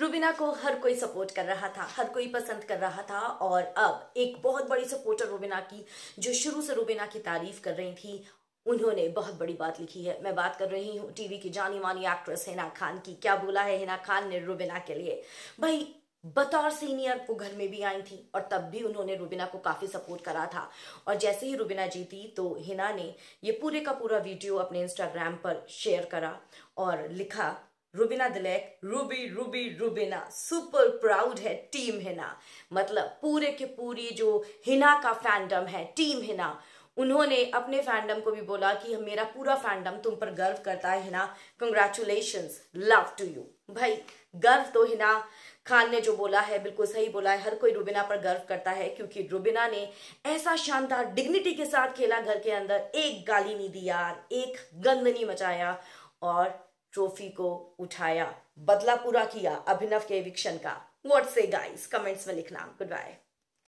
रूबीना को हर कोई सपोर्ट कर रहा था हर कोई पसंद कर रहा था और अब एक बहुत बड़ी सपोर्टर रूबीना की जो शुरू से रूबीना की तारीफ कर रही थी उन्होंने बहुत बड़ी बात लिखी है मैं बात कर रही हूँ टीवी की जानी मानी एक्ट्रेस हिना खान की क्या बोला है हिना खान ने रूबीना के लिए भाई बतौर सीनियर वो घर में भी आई थी और तब भी उन्होंने रूबीना को काफ़ी सपोर्ट करा था और जैसे ही रूबीना जीती तो हिना ने ये पूरे का पूरा वीडियो अपने इंस्टाग्राम पर शेयर करा और लिखा रूबीना दिलैक रूबी रूबी रूबीना सुपर प्राउड है टीम हिना मतलब पूरे के पूरी जो हिना का फैंडम है टीम हिना उन्होंने अपने फैंडम को भी बोला कि मेरा पूरा फैंडम तुम पर गर्व करता है Hina congratulation love to you भाई गर्व तो हिना खान ने जो बोला है बिल्कुल सही बोला है हर कोई रूबिना पर गर्व करता है क्योंकि रूबिना ने ऐसा शानदार डिग्निटी के साथ खेला घर के अंदर एक गाली नहीं दी यार एक गंद नहीं मचाया और ट्रॉफी को उठाया बदला पूरा किया अभिनव के एविक्शन का व्हाट्स ए गाइस कमेंट्स में लिखना गुड बाय